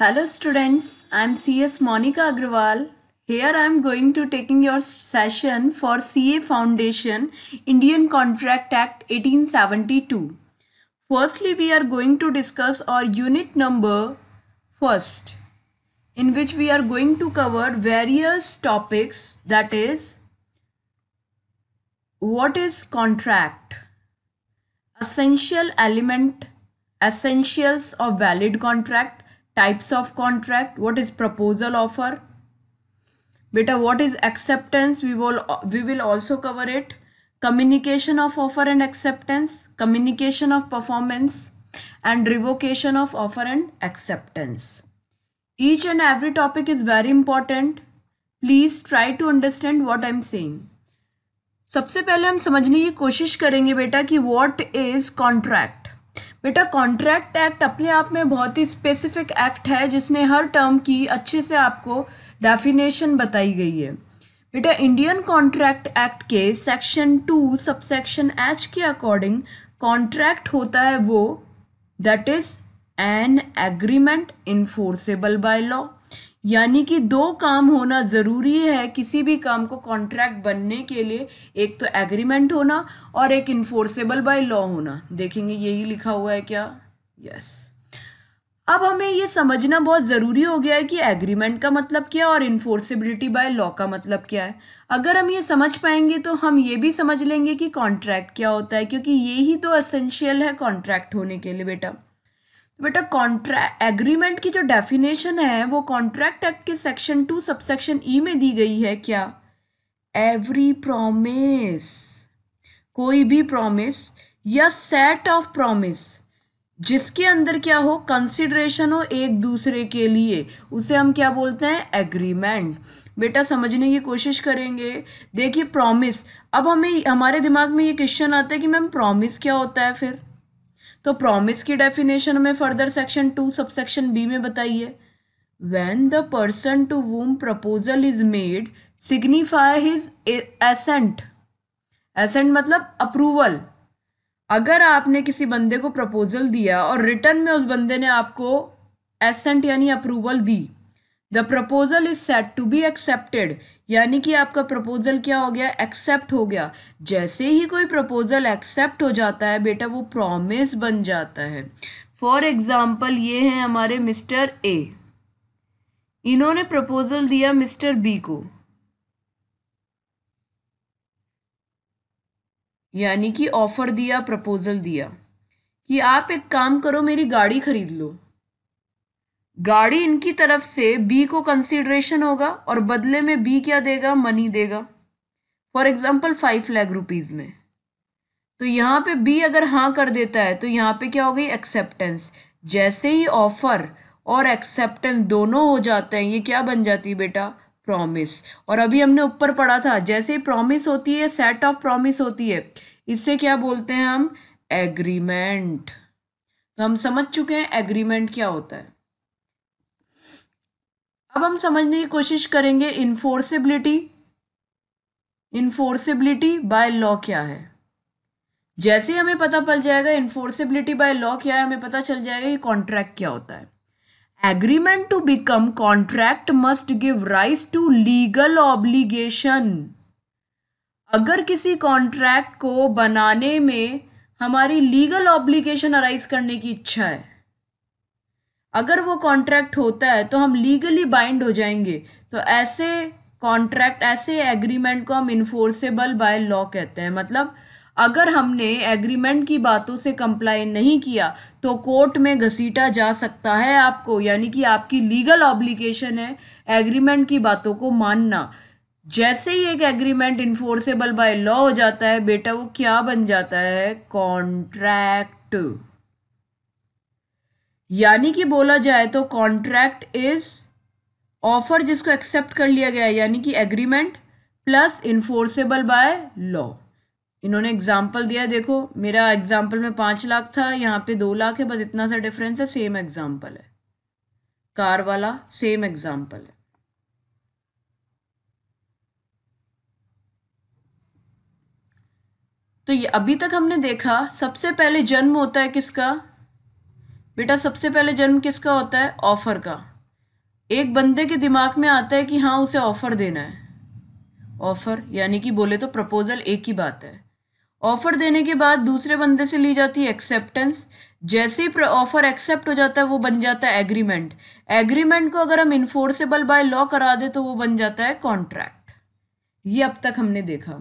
Hello students, I am CS Monica Agrawal. Here I am going to taking your session for CA Foundation Indian Contract Act 1872. Firstly, we are going to discuss our unit number first in which we are going to cover various topics that is what is contract, essential element, essentials of valid contract, types of contract what is proposal offer beta what is acceptance we will we will also cover it communication of offer and acceptance communication of performance and revocation of offer and acceptance each and every topic is very important please try to understand what I am saying सबसे पहले हम समझने की कोशिश करेंगे बेटा कि what is contract बेटा कॉन्ट्रैक्ट एक्ट अपने आप में बहुत ही स्पेसिफिक एक्ट है जिसमें हर टर्म की अच्छे से आपको डेफिनेशन बताई गई है बेटा इंडियन कॉन्ट्रैक्ट एक्ट के सेक्शन टू सबसेक्शन एच के अकॉर्डिंग कॉन्ट्रैक्ट होता है वो that is an agreement enforceable by law यानी कि दो काम होना ज़रूरी है किसी भी काम को कॉन्ट्रैक्ट बनने के लिए एक तो एग्रीमेंट होना और एक इन्फोर्सेबल बाय लॉ होना देखेंगे यही लिखा हुआ है क्या यस yes. अब हमें ये समझना बहुत ज़रूरी हो गया है कि एग्रीमेंट का मतलब क्या है और इन्फोर्सेबिलिटी बाय लॉ का मतलब क्या है अगर हम ये समझ पाएंगे तो हम ये भी समझ लेंगे कि कॉन्ट्रैक्ट क्या होता है क्योंकि ये ही तो असेंशियल है कॉन्ट्रैक्ट होने के लिए बेटा बेटा कॉन्ट्रैक्ट एग्रीमेंट की जो डेफिनेशन है वो कॉन्ट्रैक्ट एक्ट के सेक्शन टू सबसेक्शन ई में दी गई है क्या एवरी प्रॉमिस कोई भी प्रॉमिस या सेट ऑफ प्रॉमिस जिसके अंदर क्या हो कंसिडरेशन हो एक दूसरे के लिए उसे हम क्या बोलते हैं एग्रीमेंट बेटा समझने की कोशिश करेंगे देखिए प्रॉमिस अब हमें हमारे दिमाग में ये क्वेश्चन आता है कि मैम प्रॉमिस क्या होता है फिर तो प्रॉमिस की डेफिनेशन में further section two subsection B में बताइए when the person to whom proposal is made signify his assent assent मतलब अप्रूवल अगर आपने किसी बंदे को प्रपोजल दिया और रिटर्न में उस बंदे ने आपको एसेंट यानी अप्रूवल दी the proposal is said to be accepted यानी कि आपका प्रपोजल क्या हो गया एक्सेप्ट हो गया जैसे ही कोई प्रपोजल एक्सेप्ट हो जाता है बेटा वो प्रॉमिस बन जाता है फॉर एग्ज़ाम्पल ये हैं हमारे मिस्टर ए इन्होंने प्रपोजल दिया मिस्टर बी को यानी कि ऑफ़र दिया प्रपोजल दिया कि आप एक काम करो मेरी गाड़ी खरीद लो गाड़ी इनकी तरफ से बी को कंसिडरेशन होगा और बदले में बी क्या देगा मनी देगा for example five lakh rupees में तो यहाँ पे बी अगर हाँ कर देता है तो यहाँ पे क्या हो गई एक्सेप्टेंस जैसे ही ऑफर और एक्सेप्टेंस दोनों हो जाते हैं ये क्या बन जाती है बेटा प्रॉमिस और अभी हमने ऊपर पढ़ा था जैसे ही प्रॉमिस होती है सेट ऑफ प्रॉमिस होती है इससे क्या बोलते हैं हम एग्रीमेंट तो हम समझ चुके हैं एग्रीमेंट क्या होता है अब हम समझने की कोशिश करेंगे इन्फोर्सिबिलिटी इन्फोर्सिबिलिटी बाय लॉ क्या है जैसे हमें पता चल जाएगा इन्फोर्सिबिलिटी बाय लॉ क्या है हमें पता चल जाएगा कि कॉन्ट्रैक्ट क्या होता है agreement to become contract must give rise to legal obligation अगर किसी कॉन्ट्रैक्ट को बनाने में हमारी लीगल ऑब्लीगेशन अराइज करने की इच्छा है अगर वो कॉन्ट्रैक्ट होता है तो हम लीगली बाइंड हो जाएंगे तो ऐसे कॉन्ट्रैक्ट ऐसे एग्रीमेंट को हम इन्फोर्सेबल बाय लॉ कहते हैं मतलब अगर हमने एग्रीमेंट की बातों से कंप्लाई नहीं किया तो कोर्ट में घसीटा जा सकता है आपको यानी कि आपकी लीगल ऑब्लिगेशन है एग्रीमेंट की बातों को मानना जैसे ही एक एग्रीमेंट इन्फोर्सेबल बाय लॉ हो जाता है बेटा वो क्या बन जाता है कॉन्ट्रैक्ट यानी कि बोला जाए तो कॉन्ट्रैक्ट इज ऑफर जिसको एक्सेप्ट कर लिया गया है यानी कि agreement plus enforceable by law इन्होंने एग्जाम्पल दिया देखो मेरा एग्जाम्पल में पांच लाख था यहाँ पे दो लाख है बस इतना सा डिफरेंस है सेम एग्जाम्पल है कार वाला सेम एग्जाम्पल है तो ये अभी तक हमने देखा सबसे पहले जन्म होता है किसका बेटा सबसे पहले जन्म किसका होता है ऑफ़र का एक बंदे के दिमाग में आता है कि हाँ उसे ऑफ़र देना है ऑफ़र यानी कि बोले तो प्रपोज़ल एक ही बात है ऑफ़र देने के बाद दूसरे बंदे से ली जाती है एक्सेप्टेंस जैसे ही ऑफ़र एक्सेप्ट हो जाता है वो बन जाता है एग्रीमेंट एग्रीमेंट को अगर हम इन्फोर्सेबल बाय लॉ करा दे तो वो बन जाता है कॉन्ट्रैक्ट ये अब तक हमने देखा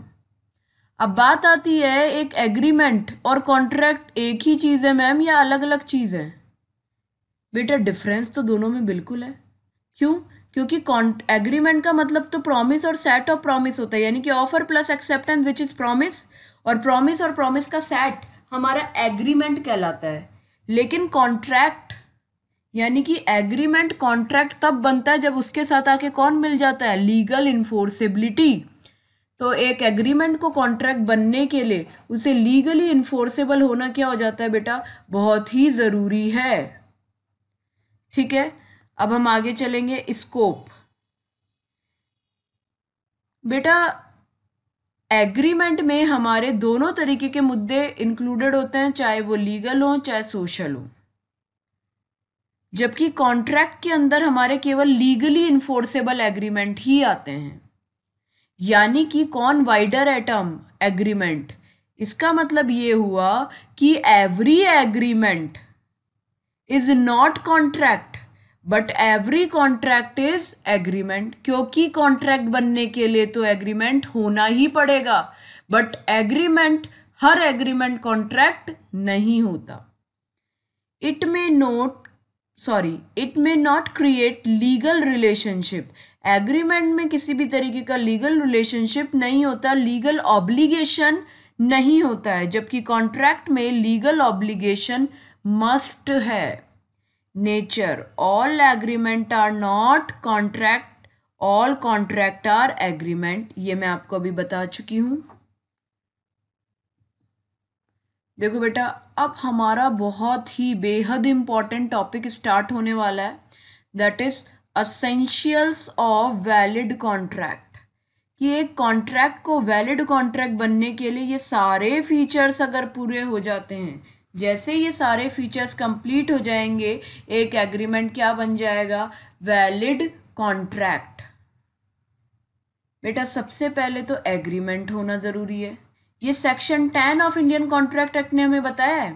अब बात आती है एक एग्रीमेंट और कॉन्ट्रैक्ट एक ही चीज़ है मैम या अलग अलग चीज़ है बेटा डिफरेंस तो दोनों में बिल्कुल है क्यों क्योंकि एग्रीमेंट का मतलब तो प्रॉमिस और सेट ऑफ प्रॉमिस होता है यानी कि offer plus acceptance which is promise और प्रॉमिस और प्रॉमिस का सेट हमारा एग्रीमेंट कहलाता है लेकिन कॉन्ट्रैक्ट यानी कि एग्रीमेंट कॉन्ट्रैक्ट तब बनता है जब उसके साथ आके कौन मिल जाता है लीगल इन्फोर्सिबिलिटी तो एक एग्रीमेंट को कॉन्ट्रैक्ट बनने के लिए उसे लीगली इन्फोर्सेबल होना क्या हो जाता है बेटा बहुत ही ज़रूरी है ठीक है अब हम आगे चलेंगे स्कोप बेटा एग्रीमेंट में हमारे दोनों तरीके के मुद्दे इंक्लूडेड होते हैं चाहे वो लीगल हों चाहे सोशल हों जबकि कॉन्ट्रैक्ट के अंदर हमारे केवल लीगली इन्फोर्सेबल एग्रीमेंट ही आते हैं यानी कि कौन वाइडर एटम एग्रीमेंट इसका मतलब ये हुआ कि every agreement is not contract but every contract is agreement क्योंकि कॉन्ट्रैक्ट बनने के लिए तो एग्रीमेंट होना ही पड़ेगा बट एग्रीमेंट हर एग्रीमेंट कॉन्ट्रैक्ट नहीं होता it may not sorry it may not create legal relationship agreement में किसी भी तरीके का लीगल रिलेशनशिप नहीं होता लीगल ऑब्लिगेशन नहीं होता है जबकि कॉन्ट्रैक्ट में लीगल ऑब्लिगेशन मस्ट है nature all agreement are not contract all contract are agreement ये मैं आपको अभी बता चुकी हूं देखो बेटा अब हमारा बहुत ही बेहद इंपॉर्टेंट टॉपिक स्टार्ट होने वाला है that is essentials of valid contract कि एक कॉन्ट्रैक्ट को वैलिड कॉन्ट्रैक्ट बनने के लिए ये सारे फीचर्स अगर पूरे हो जाते हैं जैसे ये सारे फीचर्स कंप्लीट हो जाएंगे एक एग्रीमेंट क्या बन जाएगा वैलिड कॉन्ट्रैक्ट बेटा सबसे पहले तो एग्रीमेंट होना ज़रूरी है ये section ten of Indian contract act ने हमें बताया है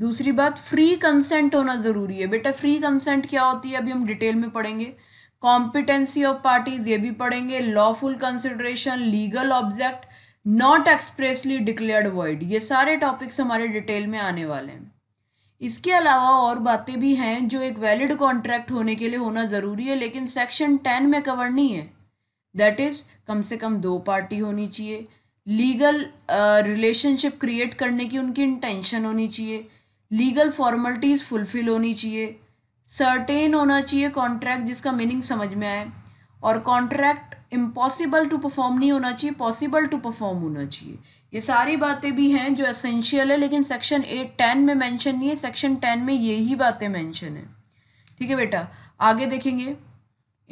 दूसरी बात फ्री कंसेंट होना ज़रूरी है बेटा फ्री कंसेंट क्या होती है अभी हम डिटेल में पढ़ेंगे कॉम्पिटेंसी ऑफ पार्टीज ये भी पढ़ेंगे lawful consideration legal object not expressly declared void ये सारे टॉपिक्स हमारे डिटेल में आने वाले हैं इसके अलावा और बातें भी हैं जो एक वैलिड कॉन्ट्रैक्ट होने के लिए होना ज़रूरी है लेकिन सेक्शन टेन में कवर नहीं है दैट इज़ कम से कम दो पार्टी होनी चाहिए लीगल रिलेशनशिप क्रिएट करने की उनकी इंटेंशन होनी चाहिए लीगल फॉर्मेलिटीज़ फुलफ़िल होनी चाहिए सर्टेन होना चाहिए कॉन्ट्रैक्ट जिसका मीनिंग समझ में आए और कॉन्ट्रैक्ट इम्पॉसिबल टू परफॉर्म नहीं होना चाहिए पॉसिबल टू परफॉर्म होना चाहिए ये सारी बातें भी हैं जो एसेंशियल है लेकिन सेक्शन एट टेन में मेंशन नहीं है सेक्शन टेन में यही बातें मेंशन है ठीक है बेटा आगे देखेंगे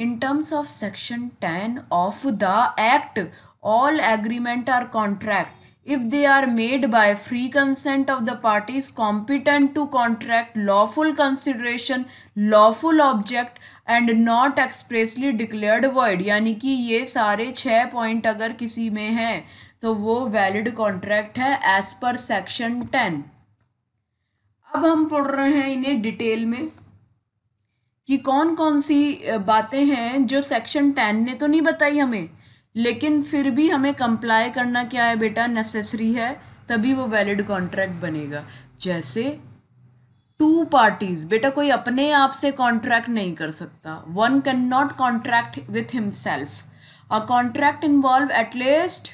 in terms of section ten of the act all agreement are contract if they are made by free consent of the parties competent to contract lawful consideration lawful object and not expressly declared void यानी कि ये सारे छः point अगर किसी में हैं तो वो वैलिड कॉन्ट्रैक्ट है एज पर सेक्शन टेन अब हम पढ़ रहे हैं इन्हें डिटेल में कि कौन कौन सी बातें हैं जो सेक्शन टेन ने तो नहीं बताई हमें लेकिन फिर भी हमें कंप्लाई करना क्या है बेटा नेसेसरी है तभी वो वैलिड कॉन्ट्रैक्ट बनेगा जैसे टू पार्टीज बेटा कोई अपने आप से कॉन्ट्रैक्ट नहीं कर सकता one can not contract with himself a contract involve at least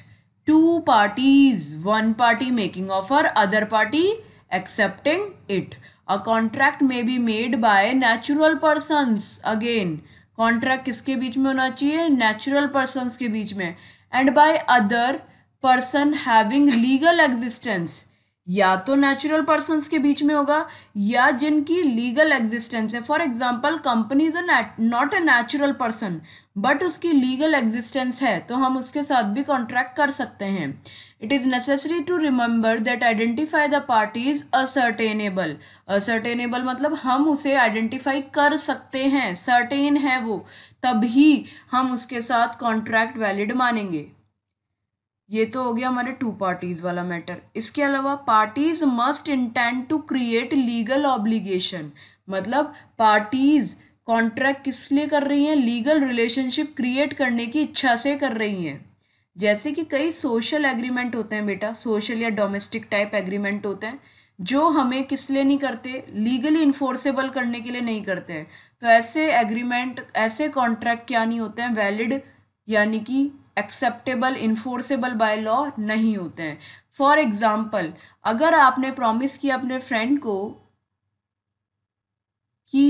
two parties one party making offer other party accepting it a contract may be made by natural person again contract किसके बीच में होना चाहिए natural persons के बीच में and by other person having legal existence या तो नेचुरल पर्सन के बीच में होगा या जिनकी लीगल एग्जिस्टेंस है for example company is not a natural person but उसकी लीगल एग्जिस्टेंस है तो हम उसके साथ भी कॉन्ट्रैक्ट कर सकते हैं it is necessary to remember that identify the parties ascertainable ascertainable मतलब हम उसे आइडेंटिफाई कर सकते हैं सर्टेन है वो तभी हम उसके साथ कॉन्ट्रैक्ट वैलिड मानेंगे ये तो हो गया हमारे टू पार्टीज वाला मैटर इसके अलावा parties must intend to create legal obligation मतलब पार्टीज कॉन्ट्रैक्ट किस लिए कर रही हैं लीगल रिलेशनशिप क्रिएट करने की इच्छा से कर रही हैं जैसे कि कई सोशल एग्रीमेंट होते हैं बेटा सोशल या डोमेस्टिक टाइप एग्रीमेंट होते हैं जो हमें किस लिए नहीं करते लीगली इन्फोर्सेबल करने के लिए नहीं करते हैं तो ऐसे एग्रीमेंट ऐसे कॉन्ट्रैक्ट क्या नहीं होते हैं वैलिड यानी कि एक्सेप्टेबल इन्फोर्सेबल बाय लॉ नहीं होते हैं फॉर एग्ज़ाम्पल अगर आपने प्रॉमिस किया अपने फ्रेंड को कि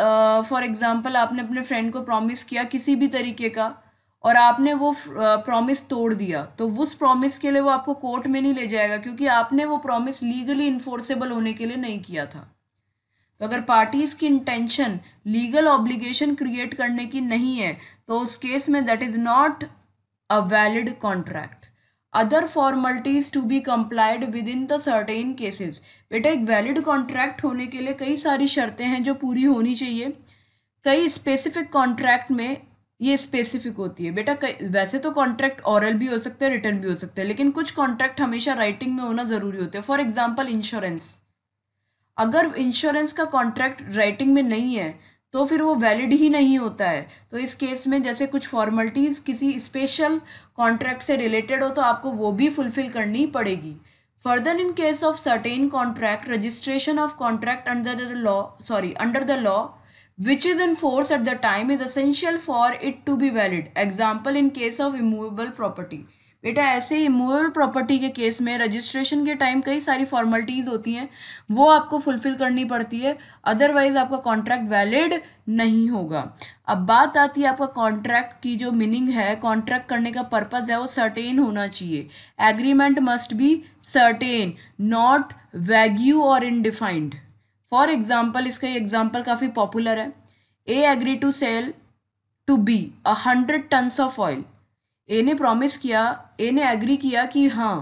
फॉर uh, एग्ज़ाम्पल आपने अपने फ्रेंड को प्रॉमिस किया किसी भी तरीके का और आपने वो प्रॉमिस तोड़ दिया तो उस प्रॉमिस के लिए वो आपको कोर्ट में नहीं ले जाएगा क्योंकि आपने वो प्रॉमिस लीगली इन्फोर्सेबल होने के लिए नहीं किया था तो अगर पार्टीज़ की इंटेंशन लीगल ऑब्लिगेशन क्रिएट करने की नहीं है तो उस केस में that is not a valid contract other formalities to be complied within the certain cases बेटा एक valid contract होने के लिए कई सारी शर्तें हैं जो पूरी होनी चाहिए कई specific contract में ये स्पेसिफिक होती है बेटा वैसे तो कॉन्ट्रैक्ट औरल भी हो सकते हैं रिटर्न भी हो सकते हैं लेकिन कुछ कॉन्ट्रैक्ट हमेशा राइटिंग में होना ज़रूरी होता है फॉर एग्जाम्पल इंश्योरेंस अगर इंश्योरेंस का कॉन्ट्रैक्ट राइटिंग में नहीं है तो फिर वो वैलिड ही नहीं होता है तो इस केस में जैसे कुछ फॉर्मेलिटीज़ किसी स्पेशल कॉन्ट्रैक्ट से रिलेटेड हो तो आपको वो भी फुलफिल करनी पड़ेगी further in case of certain contract registration of contract under the law sorry under the law which is in force at the time is essential for it to be valid example in case of immovable property बेटा ऐसे ही movable property के case में registration के time कई सारी formalities होती हैं वो आपको फुलफिल करनी पड़ती है अदरवाइज आपका कॉन्ट्रैक्ट वैलिड नहीं होगा अब बात आती है आपका कॉन्ट्रैक्ट की जो मीनिंग है कॉन्ट्रैक्ट करने का पर्पज़ है वो सर्टेन होना चाहिए agreement must be certain not vague और इनडिफाइंड फॉर एग्जाम्पल इसका एग्जाम्पल काफ़ी पॉपुलर है A agree to sell to B a hundred tons of oil A ने प्रॉमिस किया ए ने एग्री किया कि हाँ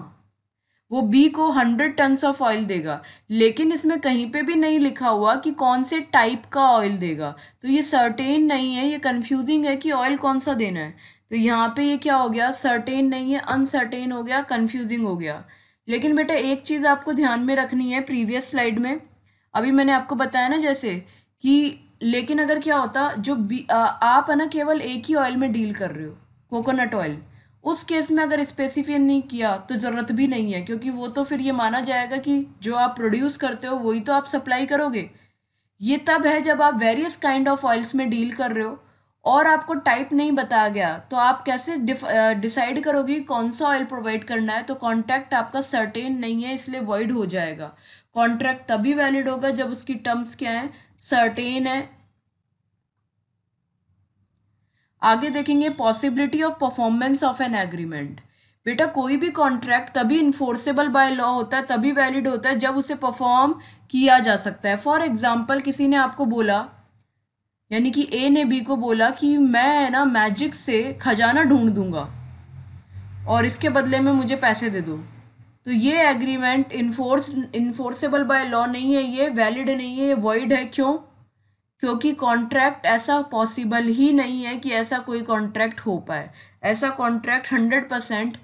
वो बी को हंड्रेड टन्स ऑफ ऑयल देगा लेकिन इसमें कहीं पे भी नहीं लिखा हुआ कि कौन से टाइप का ऑयल देगा तो ये सर्टेन नहीं है ये कंफ्यूजिंग है कि ऑयल कौन सा देना है तो यहाँ पे ये क्या हो गया सर्टेन नहीं है अनसर्टेन हो गया कंफ्यूजिंग हो गया लेकिन बेटा एक चीज़ आपको ध्यान में रखनी है प्रीवियस स्लाइड में अभी मैंने आपको बताया ना जैसे कि लेकिन अगर क्या होता जो बी आ, आप है ना केवल एक ही ऑयल में डील कर रहे हो कोकोनट ऑयल उस केस में अगर स्पेसिफाई नहीं किया तो ज़रूरत भी नहीं है क्योंकि वो तो फिर ये माना जाएगा कि जो आप प्रोड्यूस करते हो वही तो आप सप्लाई करोगे ये तब है जब आप वेरियस काइंड ऑफ ऑयल्स में डील कर रहे हो और आपको टाइप नहीं बताया गया तो आप कैसे डिसाइड करोगे कौन सा ऑयल प्रोवाइड करना है तो कॉन्ट्रैक्ट आपका सर्टेन नहीं है इसलिए वॉइड हो जाएगा कॉन्ट्रैक्ट तभी वैलिड होगा जब उसकी टर्म्स क्या हैं सर्टेन है आगे देखेंगे possibility of performance of an agreement बेटा कोई भी कॉन्ट्रैक्ट तभी इन्फोर्सेबल बाय लॉ होता है तभी वैलिड होता है जब उसे परफॉर्म किया जा सकता है फॉर एग्जाम्पल किसी ने आपको बोला यानी कि ए ने बी को बोला कि मैं ना मैजिक से खजाना ढूंढ दूंगा और इसके बदले में मुझे पैसे दे दो तो ये agreement enforce enforceable by law नहीं है ये वैलिड नहीं है ये वॉइड है क्यों क्योंकि कॉन्ट्रैक्ट ऐसा पॉसिबल ही नहीं है कि ऐसा कोई कॉन्ट्रैक्ट हो पाए ऐसा कॉन्ट्रैक्ट हंड्रेड परसेंट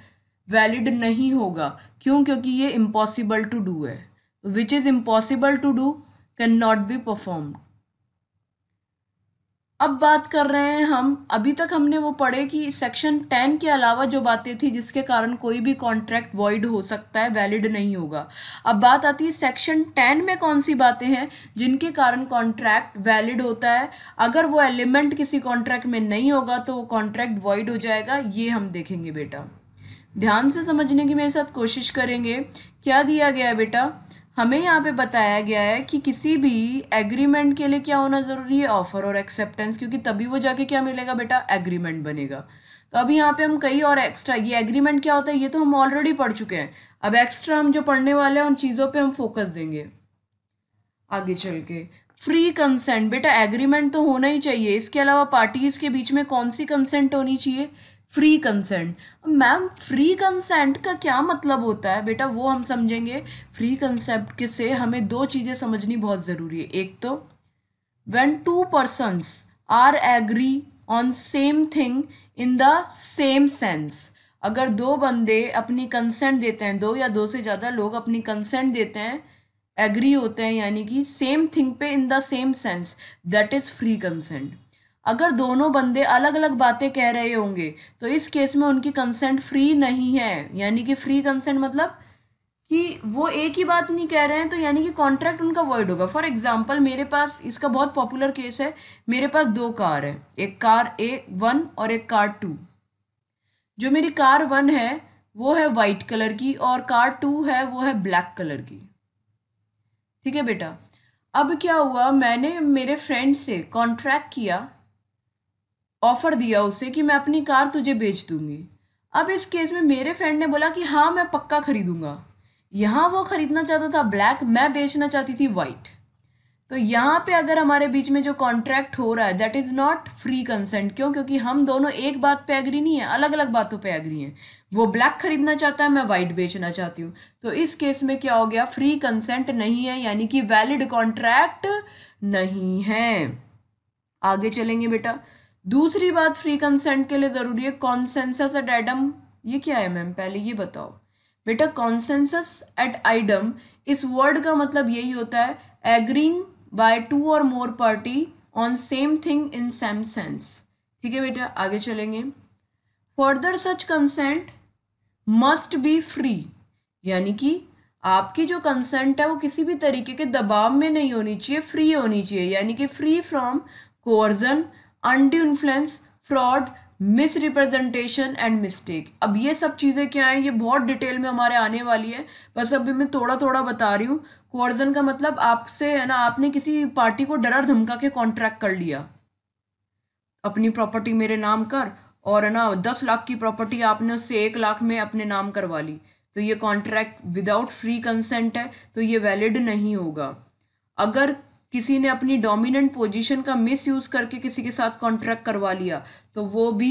वैलिड नहीं होगा क्यों क्योंकि ये इम्पॉसिबल टू डू है which is impossible to do can not be performed अब बात कर रहे हैं हम अभी तक हमने वो पढ़े कि सेक्शन टेन के अलावा जो बातें थी जिसके कारण कोई भी कॉन्ट्रैक्ट वॉइड हो सकता है वैलिड नहीं होगा अब बात आती है सेक्शन टेन में कौन सी बातें हैं जिनके कारण कॉन्ट्रैक्ट वैलिड होता है अगर वो एलिमेंट किसी कॉन्ट्रैक्ट में नहीं होगा तो वो कॉन्ट्रैक्ट वॉइड हो जाएगा ये हम देखेंगे बेटा ध्यान से समझने की मेरे साथ कोशिश करेंगे क्या दिया गया है बेटा हमें यहाँ पे बताया गया है कि किसी भी एग्रीमेंट के लिए क्या होना ज़रूरी है ऑफ़र और एक्सेप्टेंस क्योंकि तभी वो जाके क्या मिलेगा बेटा एग्रीमेंट बनेगा तो अभी यहाँ पे हम कई और एक्स्ट्रा ये एग्रीमेंट क्या होता है ये तो हम ऑलरेडी पढ़ चुके हैं अब एक्स्ट्रा हम जो पढ़ने वाले हैं उन चीज़ों पर हम फोकस देंगे आगे चल के फ्री कंसेंट बेटा एग्रीमेंट तो होना ही चाहिए इसके अलावा पार्टीज़ के बीच में कौन सी कंसेंट होनी चाहिए free consent ma'am free consent का क्या मतलब होता है बेटा वो हम समझेंगे फ्री कंसेप्ट के से हमें दो चीज़ें समझनी बहुत ज़रूरी है एक तो when two persons are agree on same thing in the same sense अगर दो बंदे अपनी कंसेंट देते हैं दो या दो से ज़्यादा लोग अपनी कंसेंट देते हैं एग्री होते हैं यानी कि सेम थिंग पे in the same sense that is free consent अगर दोनों बंदे अलग अलग बातें कह रहे होंगे तो इस केस में उनकी कंसेंट फ्री नहीं है यानी कि फ्री कंसेंट मतलब कि वो एक ही बात नहीं कह रहे हैं तो यानी कि कॉन्ट्रैक्ट उनका वॉइड होगा फॉर एग्जाम्पल मेरे पास इसका बहुत पॉपुलर केस है मेरे पास दो कार है एक कार ए वन और एक कार टू जो मेरी कार वन है वो है वाइट कलर की और कार टू है वो है ब्लैक कलर की ठीक है बेटा अब क्या हुआ मैंने मेरे फ्रेंड से कॉन्ट्रैक्ट किया ऑफ़र दिया उसे कि मैं अपनी कार तुझे बेच दूंगी अब इस केस में मेरे फ्रेंड ने बोला कि हाँ मैं पक्का खरीदूंगा यहाँ वो ख़रीदना चाहता था ब्लैक मैं बेचना चाहती थी वाइट तो यहाँ पे अगर हमारे बीच में जो कॉन्ट्रैक्ट हो रहा है that is not free consent क्यों क्योंकि हम दोनों एक बात पे एग्री नहीं है अलग अलग बातों पे एग्री हैं वो ब्लैक खरीदना चाहता है मैं वाइट बेचना चाहती हूँ तो इस केस में क्या हो गया फ्री कंसेंट नहीं है यानी कि वैलिड कॉन्ट्रैक्ट नहीं है आगे चलेंगे बेटा दूसरी बात फ्री कंसेंट के लिए ज़रूरी है कॉन्सेंसस एट एडम ये क्या है मैम पहले ये बताओ बेटा कॉन्सेंसस एट आइडम इस वर्ड का मतलब यही होता है एग्रींग बाय टू और more party on same thing in same sense ठीक है बेटा आगे चलेंगे further such consent must be free यानी कि आपकी जो कंसेंट है वो किसी भी तरीके के दबाव में नहीं होनी चाहिए फ्री होनी चाहिए यानी कि free from coercion undue influence fraud misrepresentation and mistake अब ये सब चीज़ें क्या हैं ये बहुत डिटेल में हमारे आने वाली है बस अभी मैं थोड़ा थोड़ा बता रही हूँ कोर्जन का मतलब आपसे है ना आपने किसी पार्टी को डरा धमका के कॉन्ट्रैक्ट कर लिया अपनी प्रॉपर्टी मेरे नाम कर और है ना दस लाख की प्रॉपर्टी आपने उससे एक लाख में अपने नाम करवा ली तो ये कॉन्ट्रैक्ट विदाउट फ्री कंसेंट है तो ये वैलिड नहीं होगा अगर किसी ने अपनी डोमिनेंट पोजीशन का मिस यूज़ करके किसी के साथ कॉन्ट्रैक्ट करवा लिया तो वो भी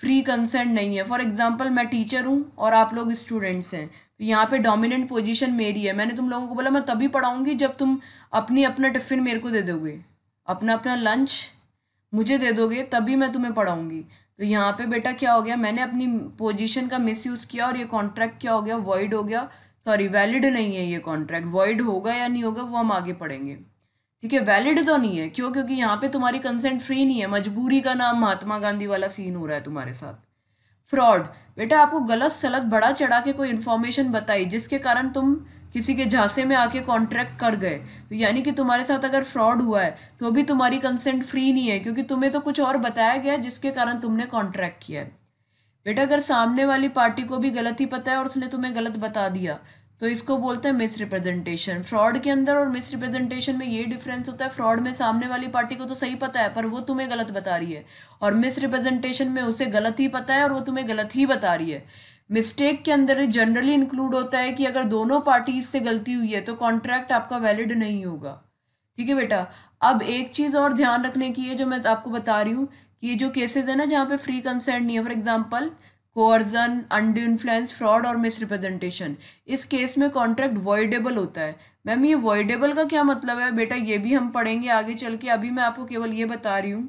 फ्री कंसेंट नहीं है फॉर एग्जांपल मैं टीचर हूँ और आप लोग स्टूडेंट्स हैं तो यहाँ पे डोमिनेंट पोजीशन मेरी है मैंने तुम लोगों को बोला मैं तभी पढ़ाऊँगी जब तुम अपनी अपना टिफ़िन मेरे को दे दोगे अपना अपना लंच मुझे दे दोगे तभी मैं तुम्हें पढ़ाऊँगी तो यहाँ पे बेटा क्या हो गया मैंने अपनी पोजिशन का यूज़ किया और ये कॉन्ट्रैक्ट क्या हो गया वॉइड हो गया सॉरी वैलिड नहीं है ये कॉन्ट्रैक्ट वॉइड होगा या नहीं होगा वो हम आगे पढ़ेंगे ठीक है वैलिड तो नहीं है क्यों क्योंकि यहाँ पे तुम्हारी कंसेंट फ्री नहीं है मजबूरी का नाम महात्मा गांधी वाला सीन हो रहा है तुम्हारे साथ फ्रॉड बेटा आपको गलत सलत बड़ा चढ़ा के कोई इन्फॉर्मेशन बताई जिसके कारण तुम किसी के झांसे में आके कॉन्ट्रैक्ट कर गए तो यानी कि तुम्हारे साथ अगर फ्रॉड हुआ है तो भी तुम्हारी कंसेंट फ्री नहीं है क्योंकि तुम्हें तो कुछ और बताया गया जिसके कारण तुमने कॉन्ट्रैक्ट किया है बेटा अगर सामने वाली पार्टी को भी गलत ही पता है और उसने तुम्हें गलत बता दिया तो इसको बोलते हैं मिस रिप्रेजेंटेशन फ्रॉड के अंदर और मिस रिप्रेजेंटेशन में ये डिफरेंस होता है फ्रॉड में सामने वाली पार्टी को तो सही पता है पर वो तुम्हें गलत बता रही है और मिस रिप्रेजेंटेशन में उसे गलत ही पता है और वो तुम्हें गलत ही बता रही है मिस्टेक के अंदर जनरली इंक्लूड होता है कि अगर दोनों पार्टीज से गलती हुई है तो कॉन्ट्रैक्ट आपका वैलिड नहीं होगा ठीक है बेटा अब एक चीज़ और ध्यान रखने की है जो मैं आपको बता रही हूँ कि ये जो केसेस है ना जहाँ पे फ्री कंसेंट नहीं है for example coercion undue influence fraud और मिसरिप्रेजेंटेशन इस केस में कॉन्ट्रैक्ट वॉइडेबल होता है मैम ये वॉइडेबल का क्या मतलब है बेटा ये भी हम पढ़ेंगे आगे चल के अभी मैं आपको केवल ये बता रही हूँ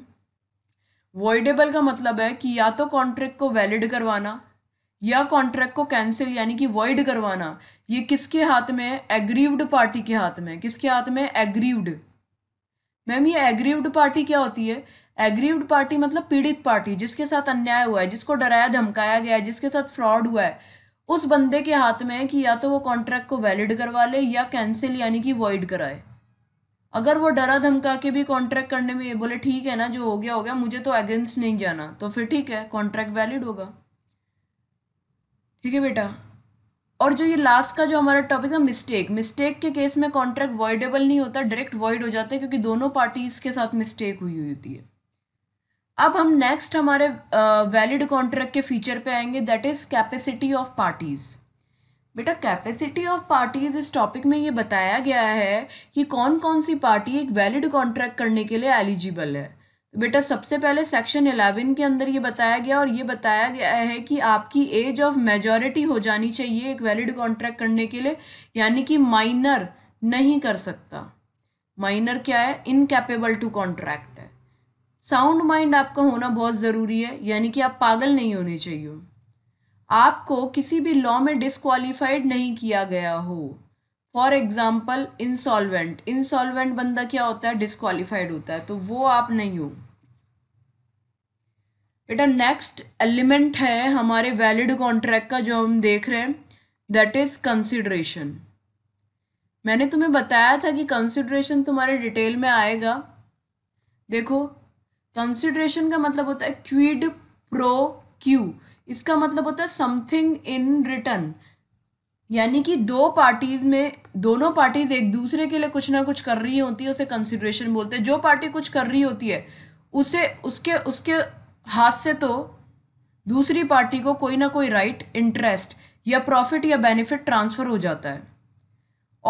वॉइडेबल का मतलब है कि या तो कॉन्ट्रैक्ट को वैलिड करवाना या कॉन्ट्रैक्ट को कैंसिल यानी कि वॉइड करवाना ये किसके हाथ में है एग्रीव्ड पार्टी के हाथ में किसके हाथ में एग्रीव्ड मैम ये एग्रीव्ड पार्टी क्या होती है एग्रीव्ड पार्टी मतलब पीड़ित पार्टी जिसके साथ अन्याय हुआ है जिसको डराया धमकाया गया है जिसके साथ फ्रॉड हुआ है उस बंदे के हाथ में है कि या तो वो कॉन्ट्रैक्ट को वैलिड करवा ले या कैंसिल यानी कि वॉइड कराए अगर वो डरा धमका के भी कॉन्ट्रैक्ट करने में बोले ठीक है ना जो हो गया हो गया मुझे तो अगेंस्ट नहीं जाना तो फिर ठीक है कॉन्ट्रैक्ट वैलिड होगा ठीक है बेटा और जो ये लास्ट का जो हमारा टॉपिक है मिस्टेक मिस्टेक के केस में कॉन्ट्रैक्ट वॉइडेबल नहीं होता डायरेक्ट वॉइड हो जाता है क्योंकि दोनों पार्टीज के साथ मिस्टेक हुई हुई होती है अब हम नेक्स्ट हमारे वैलिड कॉन्ट्रैक्ट के फीचर पे आएंगे that is capacity of parties बेटा कैपेसिटी ऑफ पार्टीज़ इस टॉपिक में ये बताया गया है कि कौन कौन सी पार्टी एक वैलिड कॉन्ट्रैक्ट करने के लिए एलिजिबल है बेटा सबसे पहले सेक्शन एलेवन के अंदर ये बताया गया और ये बताया गया है कि आपकी एज ऑफ मेजॉरिटी हो जानी चाहिए एक वैलिड कॉन्ट्रैक्ट करने के लिए यानी कि माइनर नहीं कर सकता माइनर क्या है incapable to contract sound mind आपका होना बहुत ज़रूरी है यानी कि आप पागल नहीं होने चाहिए आपको किसी भी लॉ में डिसक्वालीफाइड नहीं किया गया हो फॉर एग्ज़ाम्पल इंसॉल्वेंट इंसॉल्वेंट बंदा क्या होता है डिसक्वालीफाइड होता है तो वो आप नहीं हो बेटा नेक्स्ट एलिमेंट है हमारे वैलिड कॉन्ट्रैक्ट का जो हम देख रहे हैं दैट इज़ कंसिडरेशन मैंने तुम्हें बताया था कि कंसिडरेशन तुम्हारे डिटेल में आएगा देखो कंसिड्रेशन का मतलब होता है क्विड प्रो क्यू इसका मतलब होता है समथिंग इन रिटर्न यानी कि दो पार्टीज में दोनों पार्टीज एक दूसरे के लिए कुछ ना कुछ कर रही होती है उसे कंसिड्रेशन बोलते हैं जो पार्टी कुछ कर रही होती है उसे उसके उसके हाथ से तो दूसरी पार्टी को कोई ना कोई राइट इंटरेस्ट या प्रॉफिट या बेनिफिट ट्रांसफ़र हो जाता है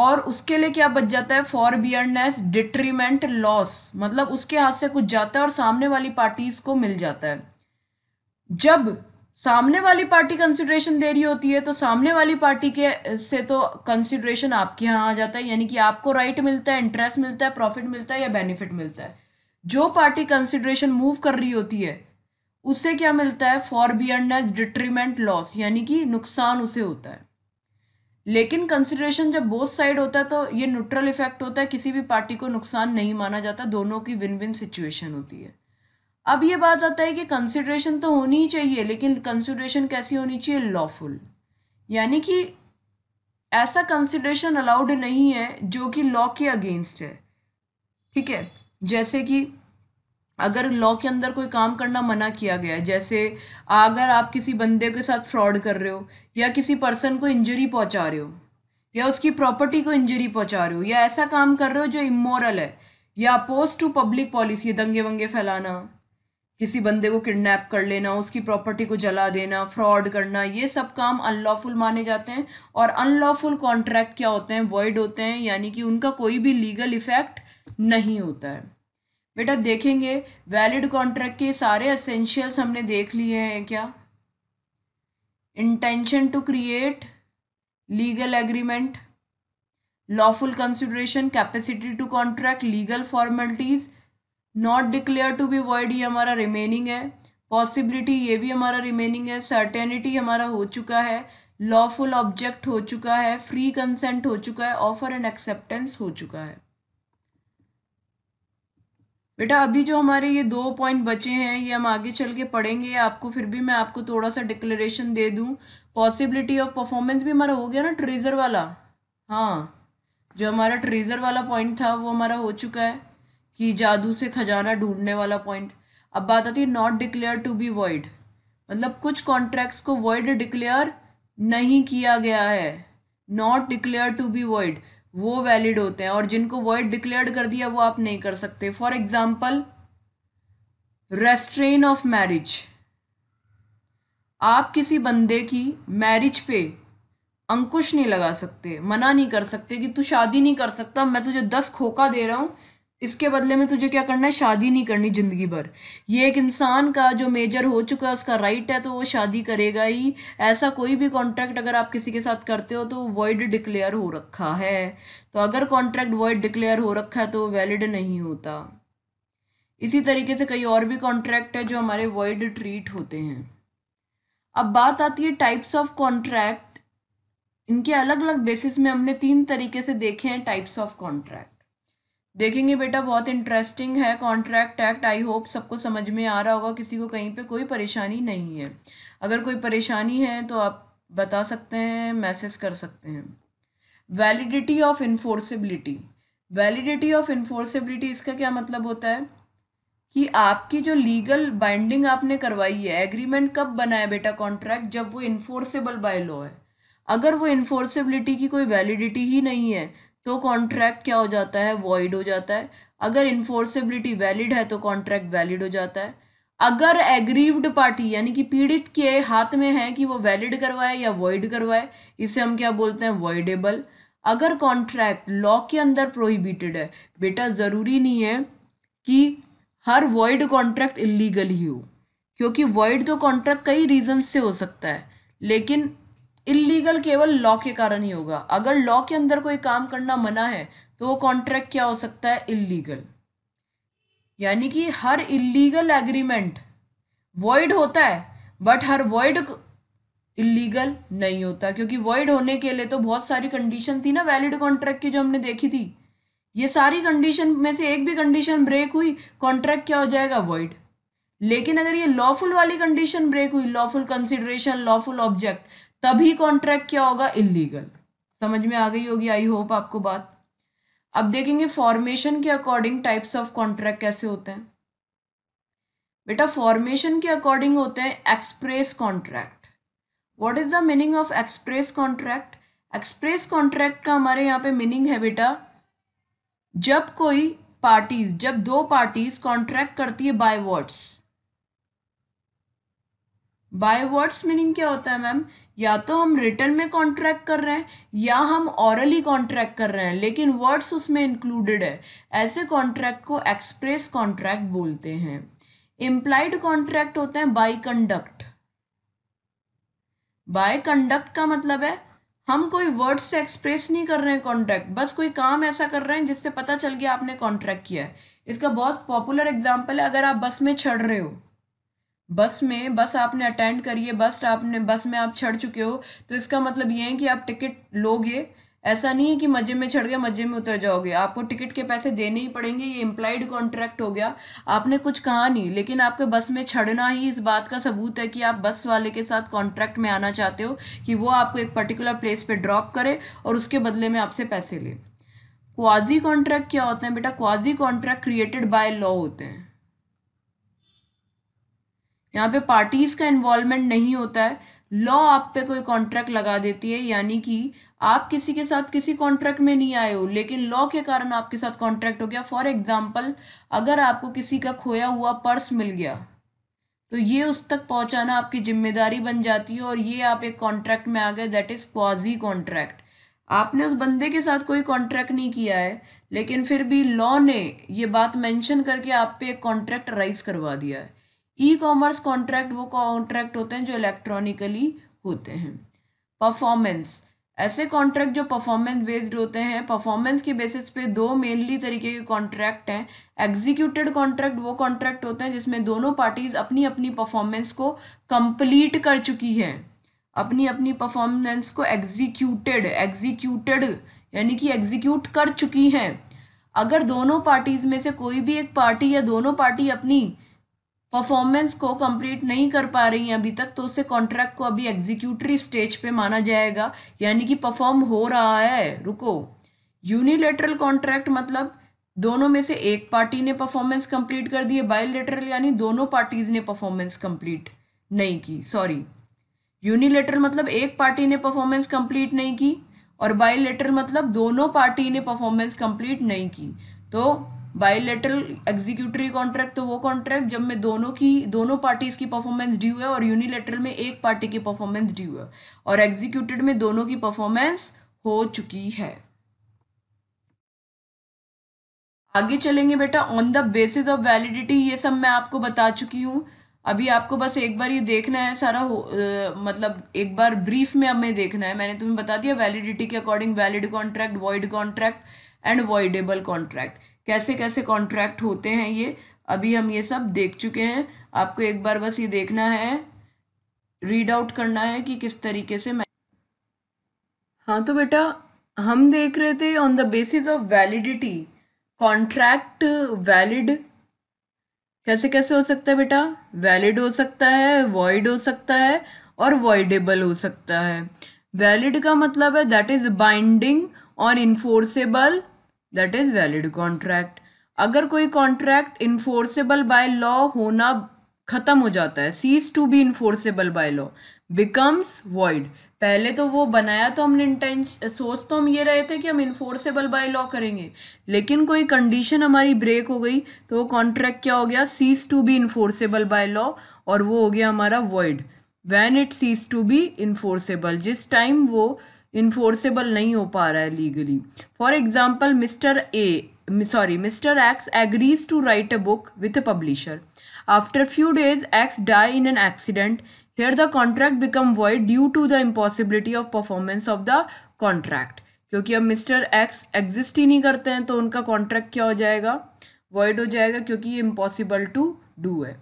और उसके लिए क्या बच जाता है फॉर बियरनेस डिट्रीमेंट लॉस मतलब उसके हाथ से कुछ जाता है और सामने वाली पार्टीज को मिल जाता है जब सामने वाली पार्टी कंसिडरेशन दे रही होती है तो सामने वाली पार्टी के से तो कंसिडरेशन आपके यहाँ आ जाता है यानी कि आपको राइट मिलता है इंटरेस्ट मिलता है प्रॉफिट मिलता है या बेनिफिट मिलता है जो पार्टी कंसिडरेशन मूव कर रही होती है उससे क्या मिलता है फॉर बियरनेस डिट्रीमेंट लॉस यानी कि नुकसान उसे होता है लेकिन कंसिडरेशन जब बोथ साइड होता है तो ये न्यूट्रल इफेक्ट होता है किसी भी पार्टी को नुकसान नहीं माना जाता दोनों की विन विन सिचुएशन होती है अब ये बात आता है कि कंसिडरेशन तो होनी ही चाहिए लेकिन कंसिडरेशन कैसी होनी चाहिए लॉफुल यानी कि ऐसा कंसिडरेशन अलाउड नहीं है जो कि लॉ के अगेंस्ट है ठीक है जैसे कि अगर लॉ के अंदर कोई काम करना मना किया गया है जैसे अगर आप किसी बंदे के साथ फ्रॉड कर रहे हो या किसी पर्सन को इंजरी पहुंचा रहे हो या उसकी प्रॉपर्टी को इंजरी पहुंचा रहे हो या ऐसा काम कर रहे हो जो इमोरल है या अपोज टू पब्लिक पॉलिसी दंगे वंगे फैलाना किसी बंदे को किडनैप कर लेना उसकी प्रॉपर्टी को जला देना फ्रॉड करना ये सब काम अनलॉफुल माने जाते हैं और अनलॉफुल कॉन्ट्रैक्ट क्या होते हैं वॉइड होते हैं यानी कि उनका कोई भी लीगल इफेक्ट नहीं होता है बेटा देखेंगे वैलिड कॉन्ट्रैक्ट के सारे असेंशियल्स हमने देख लिए हैं क्या intention to create legal agreement lawful consideration capacity to contract legal formalities not declare to be void ये हमारा रिमेनिंग है पॉसिबिलिटी ये भी हमारा रिमेनिंग है सर्टेनिटी हमारा हो चुका है लॉफुल ऑब्जेक्ट हो चुका है फ्री कंसेंट हो चुका है ऑफर एंड एक्सेप्टेंस हो चुका है बेटा अभी जो हमारे ये दो पॉइंट बचे हैं ये हम आगे चल के पढ़ेंगे आपको फिर भी मैं आपको थोड़ा सा डिक्लेरेशन दे दूँ पॉसिबिलिटी ऑफ परफॉर्मेंस भी हमारा हो गया ना ट्रेजर वाला हाँ जो हमारा ट्रेजर वाला पॉइंट था वो हमारा हो चुका है कि जादू से खजाना ढूंढने वाला पॉइंट अब बात आती है not declare to be void मतलब कुछ कॉन्ट्रैक्ट्स को वॉइड डिक्लेयर नहीं किया गया है not declare to be void वो वैलिड होते हैं और जिनको वॉइड डिक्लेयर कर दिया वो आप नहीं कर सकते for example restraint of marriage आप किसी बंदे की मैरिज पे अंकुश नहीं लगा सकते मना नहीं कर सकते कि तू शादी नहीं कर सकता मैं तुझे दस खोखा दे रहा हूँ इसके बदले में तुझे क्या करना है शादी नहीं करनी ज़िंदगी भर ये एक इंसान का जो मेजर हो चुका है उसका राइट है तो वो शादी करेगा ही ऐसा कोई भी कॉन्ट्रैक्ट अगर आप किसी के साथ करते हो तो वॉइड डिक्लेयर हो रखा है तो अगर कॉन्ट्रैक्ट वॉइड डिक्लेयर हो रखा है तो वैलिड नहीं होता इसी तरीके से कई और भी कॉन्ट्रैक्ट है जो हमारे वॉइड ट्रीट होते हैं अब बात आती है टाइप्स ऑफ कॉन्ट्रैक्ट इनके अलग अलग बेसिस में हमने तीन तरीके से देखे हैं टाइप्स ऑफ कॉन्ट्रैक्ट देखेंगे बेटा बहुत इंटरेस्टिंग है कॉन्ट्रैक्ट एक्ट आई होप सबको समझ में आ रहा होगा किसी को कहीं पे कोई परेशानी नहीं है अगर कोई परेशानी है तो आप बता सकते हैं मैसेज कर सकते हैं validity of enforceability validity of enforceability इसका क्या मतलब होता है कि आपकी जो लीगल बाइंडिंग आपने करवाई है एग्रीमेंट कब बना है बेटा कॉन्ट्रैक्ट जब वो इन्फोर्सेबल बाय लॉ है अगर वो इन्फोर्सिबिलिटी की कोई वैलिडिटी ही नहीं है तो कॉन्ट्रैक्ट क्या हो जाता है वॉइड हो जाता है अगर इन्फोर्सिबिलिटी वैलिड है तो कॉन्ट्रैक्ट वैलिड हो जाता है अगर एग्रीव्ड पार्टी यानी कि पीड़ित के हाथ में है कि वो वैलिड करवाए या वॉइड करवाए इसे हम क्या बोलते हैं वॉइडेबल अगर कॉन्ट्रैक्ट लॉ के अंदर प्रोहिबिटेड है बेटा ज़रूरी नहीं है कि हर वॉइड कॉन्ट्रैक्ट इलीगल ही हो क्योंकि वॉइड तो कॉन्ट्रैक्ट कई रीजन से हो सकता है लेकिन इलीगल केवल लॉ के कारण ही होगा अगर लॉ के अंदर कोई काम करना मना है तो वो कॉन्ट्रैक्ट क्या हो सकता है इलीगल यानी कि हर इलीगल एग्रीमेंट वॉइड होता है बट हर वॉइड इलीगल नहीं होता क्योंकि वॉइड होने के लिए तो बहुत सारी कंडीशन थी ना वैलिड कॉन्ट्रैक्ट की जो हमने देखी थी ये सारी कंडीशन में से एक भी कंडीशन ब्रेक हुई कॉन्ट्रैक्ट क्या हो जाएगा वॉइड लेकिन अगर ये लॉफुल वाली कंडीशन ब्रेक हुई लॉफुल कंसिडरेशन लॉफुल ऑब्जेक्ट तभी कॉन्ट्रैक्ट क्या होगा इलीगल समझ में आ गई होगी आई होप आपको बात अब देखेंगे फॉर्मेशन के अकॉर्डिंग टाइप्स ऑफ कॉन्ट्रैक्ट कैसे होते हैं बेटा फॉर्मेशन के अकॉर्डिंग होते हैं express contract what is the meaning of express contract express contract का हमारे यहाँ पे मीनिंग है बेटा जब कोई पार्टीज जब दो पार्टीज कॉन्ट्रैक्ट करती है by words by words meaning क्या होता है मैम या तो हम रिटर्न में कॉन्ट्रैक्ट कर रहे हैं या हम ऑरली कॉन्ट्रैक्ट कर रहे हैं लेकिन वर्ड्स उसमें इंक्लूडेड है ऐसे कॉन्ट्रैक्ट को एक्सप्रेस कॉन्ट्रैक्ट बोलते हैं इम्प्लाइड कॉन्ट्रैक्ट होते हैं बाय कंडक्ट बाय कंडक्ट का मतलब है हम कोई वर्ड से एक्सप्रेस नहीं कर रहे हैं कॉन्ट्रैक्ट बस कोई काम ऐसा कर रहे हैं जिससे पता चल गया आपने कॉन्ट्रैक्ट किया है इसका बहुत पॉपुलर एग्जाम्पल है अगर आप बस में चढ़ रहे हो बस में बस आपने अटेंड करी है बस आपने बस में आप चढ़ चुके हो तो इसका मतलब ये है कि आप टिकट लोगे ऐसा नहीं है कि मज़े में चढ़ गए मज़े में उतर जाओगे आपको टिकट के पैसे देने ही पड़ेंगे ये इम्प्लाइड कॉन्ट्रैक्ट हो गया आपने कुछ कहा नहीं लेकिन आपके बस में चढ़ना ही इस बात का सबूत है कि आप बस वाले के साथ कॉन्ट्रैक्ट में आना चाहते हो कि वो आपको एक पर्टिकुलर प्लेस पर ड्रॉप करे और उसके बदले में आपसे पैसे ले क्वाजी कॉन्ट्रैक्ट क्या होते हैं बेटा quasi contract created by law होते हैं यहाँ पे पार्टीज़ का इन्वॉल्वमेंट नहीं होता है लॉ आप पे कोई कॉन्ट्रैक्ट लगा देती है यानी कि आप किसी के साथ किसी कॉन्ट्रैक्ट में नहीं आए हो लेकिन लॉ के कारण आपके साथ कॉन्ट्रैक्ट हो गया फॉर एग्जाम्पल अगर आपको किसी का खोया हुआ पर्स मिल गया तो ये उस तक पहुंचाना आपकी जिम्मेदारी बन जाती है और ये आप एक कॉन्ट्रैक्ट में आ गए दैट इज़ क्वाजी कॉन्ट्रैक्ट आपने उस बंदे के साथ कोई कॉन्ट्रैक्ट नहीं किया है लेकिन फिर भी लॉ ने ये बात मेंशन करके आप पे एक कॉन्ट्रैक्ट राइज करवा दिया है ई कॉमर्स कॉन्ट्रैक्ट वो कॉन्ट्रैक्ट होते हैं जो इलेक्ट्रॉनिकली होते हैं परफॉर्मेंस ऐसे कॉन्ट्रैक्ट जो परफॉर्मेंस बेस्ड होते हैं परफॉर्मेंस के बेसिस पे दो मेनली तरीके के कॉन्ट्रैक्ट हैं एग्जीक्यूटेड कॉन्ट्रैक्ट वो कॉन्ट्रैक्ट होते हैं जिसमें दोनों पार्टीज अपनी अपनी परफॉर्मेंस को कंप्लीट कर चुकी हैं अपनी अपनी परफॉर्मेंस को एग्जीक्यूटेड एग्जीक्यूटेड यानी कि एग्जीक्यूट कर चुकी हैं अगर दोनों पार्टीज में से कोई भी एक पार्टी या दोनों पार्टी अपनी परफॉर्मेंस को कंप्लीट नहीं कर पा रही हैं अभी तक तो उसे कॉन्ट्रैक्ट को अभी एग्जीक्यूटरी स्टेज पे माना जाएगा यानी कि परफॉर्म हो रहा है रुको यूनिलेटरल कॉन्ट्रैक्ट मतलब दोनों में से एक पार्टी ने परफॉर्मेंस कंप्लीट कर दी है बायोलेटरल यानी दोनों पार्टीज ने परफॉर्मेंस कंप्लीट नहीं की सॉरी यूनिलेटरल मतलब एक पार्टी ने परफॉर्मेंस कंप्लीट नहीं की और बायोलेटरल मतलब दोनों पार्टी ने परफॉर्मेंस कंप्लीट नहीं की तो बायोलेटरल एग्जीक्यूटरी कॉन्ट्रैक्ट तो वो कॉन्ट्रैक्ट जब में दोनों की दोनों पार्टीज़ की परफॉर्मेंस ड्यू है और यूनिलेटरल में एक पार्टी की परफॉर्मेंस ड्यू है और एग्जीक्यूटेड में दोनों की परफॉर्मेंस हो चुकी है आगे चलेंगे बेटा on the basis of validity ये सब मैं आपको बता चुकी हूँ अभी आपको बस एक बार ये देखना है सारा हो आ, मतलब एक बार ब्रीफ में हमें देखना है मैंने तुम्हें बता दिया वैलिडिटी के according valid contract void contract and voidable contract कैसे कैसे कॉन्ट्रैक्ट होते हैं ये अभी हम ये सब देख चुके हैं आपको एक बार बस ये देखना है रीड आउट करना है कि किस तरीके से मैं हाँ तो बेटा हम देख रहे थे on the basis of validity contract valid कैसे कैसे हो सकता है बेटा वैलिड हो सकता है वॉइड हो सकता है और वॉइडेबल हो सकता है वैलिड का मतलब है दैट इज बाइंडिंग और enforceable that is valid contract अगर कोई कॉन्ट्रैक्ट इन्फोर्सेबल बाय लॉ होना ख़त्म हो जाता है cease to be enforceable by law becomes void पहले तो वो बनाया तो हमने इंटेंश सोच तो हम ये रहे थे कि हम इन्फोर्सेबल बाय लॉ करेंगे लेकिन कोई कंडीशन हमारी ब्रेक हो गई तो वो कॉन्ट्रैक्ट क्या हो गया cease to be enforceable by law और वो हो गया हमारा void when it cease to be enforceable जिस टाइम वो इन्फोर्सेबल नहीं हो पा रहा है legally for example mister A sorry mister X agrees to write a book with a publisher after few days X die in an accident here the contract become void due to the impossibility of performance of the contract क्योंकि अब mister x exist ही नहीं करते हैं तो उनका contract क्या हो जाएगा वॉइड हो जाएगा क्योंकि ये इम्पॉसिबल टू डू है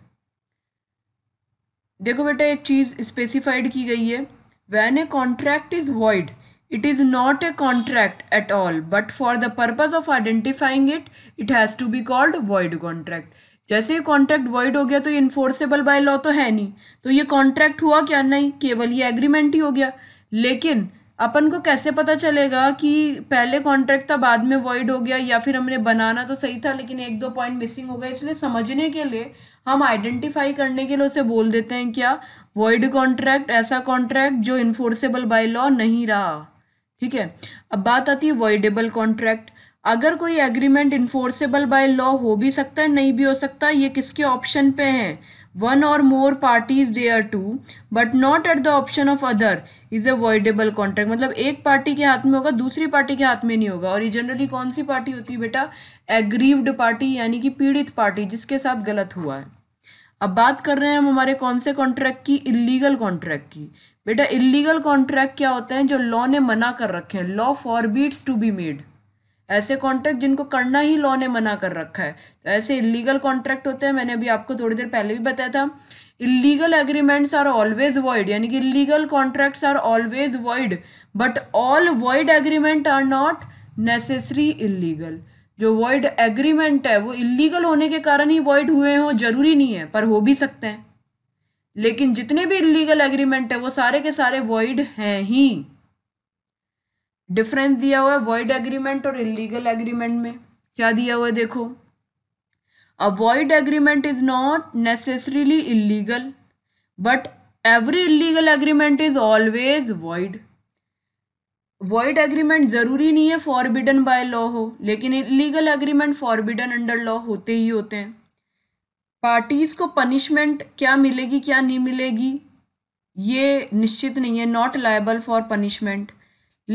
देखो बेटा एक चीज़ स्पेसिफाइड की गई है when a contract is void It is not a contract at all, but for the purpose of identifying it, it has to be called void contract. जैसे ये कॉन्ट्रैक्ट वॉइड हो गया तो ये इन्फोर्सेबल बाय लॉ तो है नहीं तो ये कॉन्ट्रैक्ट हुआ क्या नहीं केवल ये एग्रीमेंट ही हो गया लेकिन अपन को कैसे पता चलेगा कि पहले कॉन्ट्रैक्ट था बाद में वॉइड हो गया या फिर हमने बनाना तो सही था लेकिन एक दो पॉइंट मिसिंग हो गया इसलिए समझने के लिए हम आइडेंटिफाई करने के लिए उसे बोल देते हैं क्या वॉइड कॉन्ट्रैक्ट ऐसा कॉन्ट्रैक्ट जो इन्फोर्सेबल बाय लॉ नहीं रहा ठीक है अब बात आती है वॉइडेबल कॉन्ट्रैक्ट अगर कोई एग्रीमेंट इन्फोर्सेबल बाय लॉ हो भी सकता है नहीं भी हो सकता ये किसके ऑप्शन पे है वन और more parties are to but not at the option of other is a voidable contract मतलब एक पार्टी के हाथ में होगा दूसरी पार्टी के हाथ में नहीं होगा और ये जनरली कौन सी पार्टी होती है बेटा एग्रीव्ड पार्टी यानी कि पीड़ित पार्टी जिसके साथ गलत हुआ है अब बात कर रहे हैं हम हमारे कौन से कॉन्ट्रैक्ट की इलीगल कॉन्ट्रैक्ट की बेटा इलीगल कॉन्ट्रैक्ट क्या होते हैं जो लॉ ने मना कर रखे हैं law forbids to be made ऐसे कॉन्ट्रैक्ट जिनको करना ही लॉ ने मना कर रखा है तो ऐसे इलीगल कॉन्ट्रैक्ट होते हैं मैंने अभी आपको थोड़ी देर पहले भी बताया था illegal agreements are always void यानी कि illegal contracts are always void but all void agreement are not necessary illegal जो वॉइड एग्रीमेंट है वो इलीगल होने के कारण ही वॉइड हुए हों जरूरी नहीं है पर हो भी सकते हैं लेकिन जितने भी इलीगल एग्रीमेंट है वो सारे के सारे वॉइड हैं ही डिफरेंस दिया हुआ है वॉइड एग्रीमेंट और इलीगल एग्रीमेंट में क्या दिया हुआ है देखो a void agreement is not necessarily illegal but every illegal agreement is always void void agreement ज़रूरी नहीं है फॉरबिडन बाय लॉ हो लेकिन illegal agreement forbidden under law होते ही होते हैं पार्टीज को पनिशमेंट क्या मिलेगी क्या नहीं मिलेगी ये निश्चित नहीं है नॉट लाइबल फॉर पनिशमेंट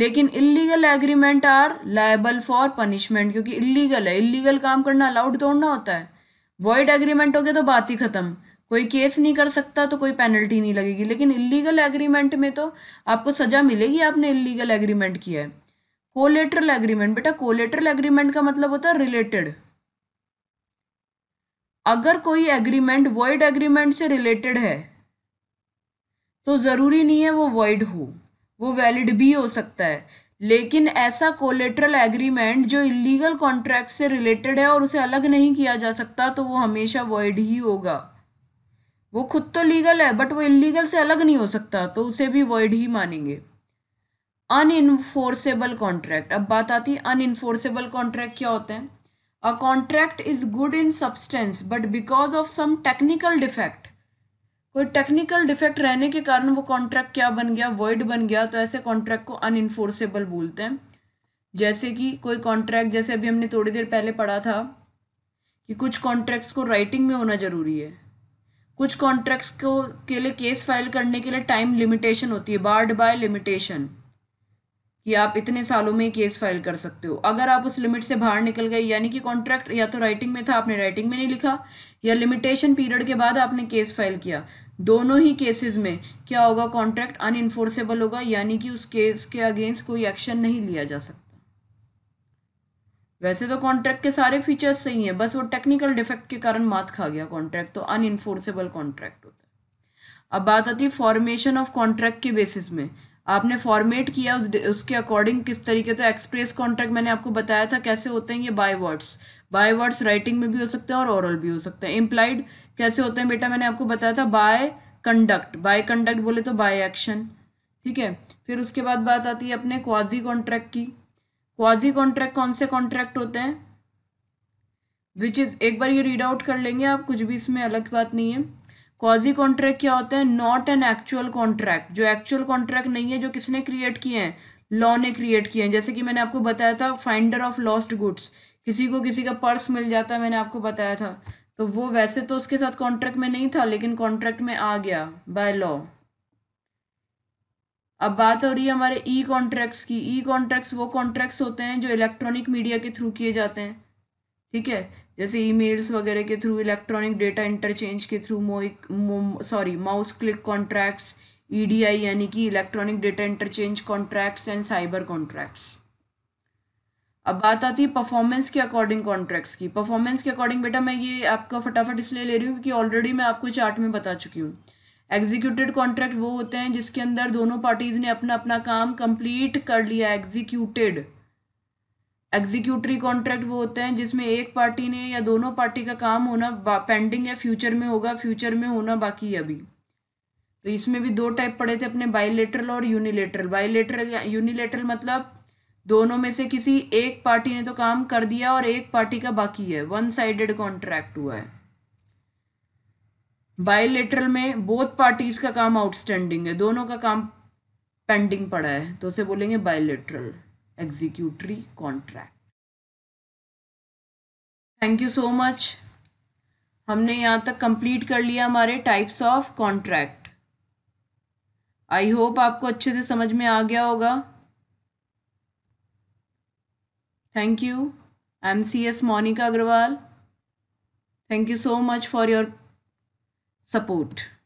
लेकिन illegal agreement are liable for punishment क्योंकि इलीगल है इलीगल काम करना अलाउड तोड़ना होता है वॉइड एग्रीमेंट हो गया तो बात ही खत्म कोई केस नहीं कर सकता तो कोई पेनल्टी नहीं लगेगी लेकिन इलीगल एग्रीमेंट में तो आपको सजा मिलेगी आपने इलीगल एग्रीमेंट किया है कोलेटरल एग्रीमेंट बेटा कोलेटरल एग्रीमेंट का मतलब होता है रिलेटेड अगर कोई एग्रीमेंट वॉइड एग्रीमेंट से रिलेटेड है तो ज़रूरी नहीं है वो वॉइड हो वो वैलिड भी हो सकता है लेकिन ऐसा कोलेट्रल एग्रीमेंट जो इलीगल कॉन्ट्रैक्ट से रिलेटेड है और उसे अलग नहीं किया जा सकता तो वो हमेशा वॉइड ही होगा वो खुद तो लीगल है बट वो इलीगल से अलग नहीं हो सकता तो उसे भी वॉइड ही मानेंगे अनइनफोर्सेबल कॉन्ट्रैक्ट अब बात आती है अनइनफोर्सेबल कॉन्ट्रैक्ट क्या होते हैं a contract is good in substance but because of some technical defect कोई टेक्निकल डिफेक्ट रहने के कारण वो कॉन्ट्रैक्ट क्या बन गया वर्ड बन गया तो ऐसे कॉन्ट्रैक्ट को अनइनफोर्सेबल बोलते हैं जैसे कि कोई कॉन्ट्रैक्ट जैसे अभी हमने थोड़ी देर पहले पढ़ा था कि कुछ कॉन्ट्रैक्ट्स को राइटिंग में होना ज़रूरी है कुछ कॉन्ट्रैक्ट्स को के लिए केस फाइल करने के लिए टाइम लिमिटेशन होती है बार्ड बाय लिमिटेशन कि आप इतने सालों में केस फाइल कर सकते हो अगर आप उस लिमिट से बाहर निकल गए यानी कि कॉन्ट्रैक्ट या तो राइटिंग में था आपने राइटिंग में नहीं लिखा या लिमिटेशन पीरियड के बाद आपने केस फाइल किया दोनों ही केसेस में क्या होगा कॉन्ट्रैक्ट अनइन्फोर्सेबल होगा यानी कि उस केस के अगेंस्ट कोई एक्शन नहीं लिया जा सकता वैसे तो कॉन्ट्रैक्ट के सारे फीचर्स सही हैं बस वो टेक्निकल डिफेक्ट के कारण मात खा गया कॉन्ट्रैक्ट तो अनइन्फोर्सेबल कॉन्ट्रैक्ट होता है अब बात आती है फॉर्मेशन ऑफ कॉन्ट्रैक्ट के बेसिस में आपने फॉर्मेट किया उसके अकॉर्डिंग किस तरीके तो एक्सप्रेस कॉन्ट्रैक्ट मैंने आपको बताया था कैसे होते हैं ये by words by words writing में भी हो सकते हैं और ओरल भी हो सकते हैं इम्प्लाइड कैसे होते हैं बेटा मैंने आपको बताया था बाय कंडक्ट बाय कंडक्ट बोले तो बाय एक्शन ठीक है फिर उसके बाद बात आती है अपने क्वाजी कॉन्ट्रैक्ट की क्वाजी कॉन्ट्रैक्ट कौन से कॉन्ट्रैक्ट होते हैं विच इज़ एक बार ये रीड आउट कर लेंगे आप कुछ भी इसमें अलग बात नहीं है कॉजी कॉन्ट्रैक्ट क्या होता है नॉट एन एक्चुअल कॉन्ट्रैक्ट जो एक्चुअल कॉन्ट्रैक्ट नहीं है जो किसने क्रिएट किए हैं लॉ ने क्रिएट किए हैं जैसे कि मैंने आपको बताया था फाइंडर ऑफ लॉस्ट गुड्स किसी को किसी का पर्स मिल जाता है मैंने आपको बताया था तो वो वैसे तो उसके साथ कॉन्ट्रैक्ट में नहीं था लेकिन कॉन्ट्रैक्ट में आ गया बाय लॉ अब बात हो रही है हमारे ई कॉन्ट्रैक्ट्स की ई कॉन्ट्रैक्ट्स वो कॉन्ट्रैक्ट्स होते हैं जो इलेक्ट्रॉनिक मीडिया के थ्रू किए जाते हैं ठीक है जैसे ईमेल्स वगैरह के थ्रू इलेक्ट्रॉनिक डेटा इंटरचेंज के थ्रू मोइक sorry mouse click contracts EDI यानी कि electronic data interchange contracts and cyber contracts अब बात आती है परफॉर्मेंस के अकॉर्डिंग कॉन्ट्रैक्ट्स की परफॉर्मेंस के अकॉर्डिंग बेटा मैं ये आपका फटाफट इसलिए ले रही हूँ क्योंकि ऑलरेडी मैं आपको चार्ट में बता चुकी हूँ एग्जीक्यूटेड कॉन्ट्रैक्ट वो होते हैं जिसके अंदर दोनों पार्टीज़ ने अपना अपना काम कंप्लीट कर लिया एग्जीक्यूटेड एग्जीक्यूटरी कॉन्ट्रैक्ट वो होते हैं जिसमें एक पार्टी ने या दोनों पार्टी का काम होना पेंडिंग या फ्यूचर में होगा फ्यूचर में होना बाकी है अभी तो इसमें भी दो टाइप पड़े थे अपने बायोलेटरल और यूनिलेटरल या यूनिलेटरल मतलब दोनों में से किसी एक पार्टी ने तो काम कर दिया और एक पार्टी का बाकी है वन साइडेड कॉन्ट्रैक्ट हुआ है बायोलेटरल में बोथ पार्टीज का काम आउटस्टैंडिंग है दोनों का काम पेंडिंग पड़ा है तो उसे बोलेंगे bilateral executory contract thank you so much हमने यहाँ तक कंप्लीट कर लिया हमारे types of contract I hope आपको अच्छे से समझ में आ गया होगा thank you M C S Monika Agarwal thank you so much for your support